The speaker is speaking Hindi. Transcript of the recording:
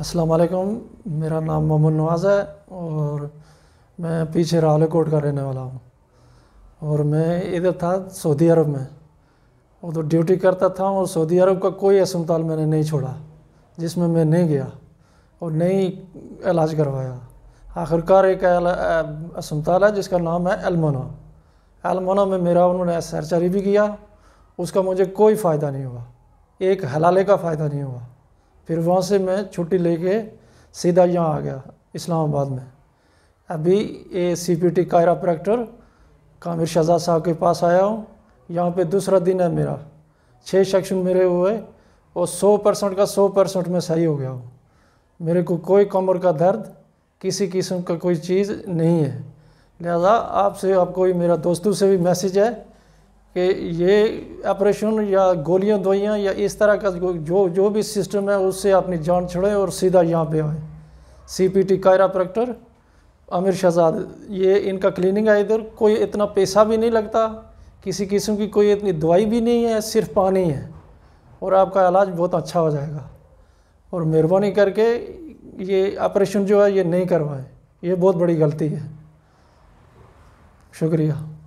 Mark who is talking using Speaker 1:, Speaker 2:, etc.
Speaker 1: असलकम मेरा नाम मोहम्मद नवाज़ है और मैं पीछे रावलेकोट का रहने वाला हूँ और मैं इधर था सऊदी अरब में और तो ड्यूटी करता था और सऊदी अरब का कोई अस्पताल मैंने नहीं छोड़ा जिसमें मैं नहीं गया और नहीं इलाज करवाया आखिरकार एक अस्पताल है जिसका नाम है अलमोना अलमोना में मेरा उन्होंने सर्जरी भी किया उसका मुझे कोई फ़ायदा नहीं हुआ एक हलाले का फ़ायदा नहीं हुआ फिर वहाँ से मैं छुट्टी लेके सीधा यहाँ आ गया इस्लामाबाद में अभी A C P T chiropractor कामिर शहजाद साहब के पास आया हूँ यहाँ पे दूसरा दिन है मेरा छः सेक्शन मेरे हुए और सौ परसेंट का सौ परसेंट मैं सही हो गया हूँ मेरे को कोई कमर का दर्द किसी किस्म का कोई चीज़ नहीं है लिहाजा आपसे आपको मेरा दोस्तों से भी मैसेज है कि ये ऑपरेशन या गोलियां दवाइयाँ या इस तरह का जो जो भी सिस्टम है उससे अपनी जान छोड़ें और सीधा यहाँ पे आएँ C P T chiropractor Aamir Shahzad ये इनका क्लिनिक है इधर कोई इतना पैसा भी नहीं लगता किसी किस्म की कोई इतनी दवाई भी नहीं है सिर्फ पानी है और आपका इलाज बहुत अच्छा हो जाएगा और मेहरबानी करके ये ऑपरेशन जो है ये नहीं करवाएं ये बहुत बड़ी गलती है शुक्रिया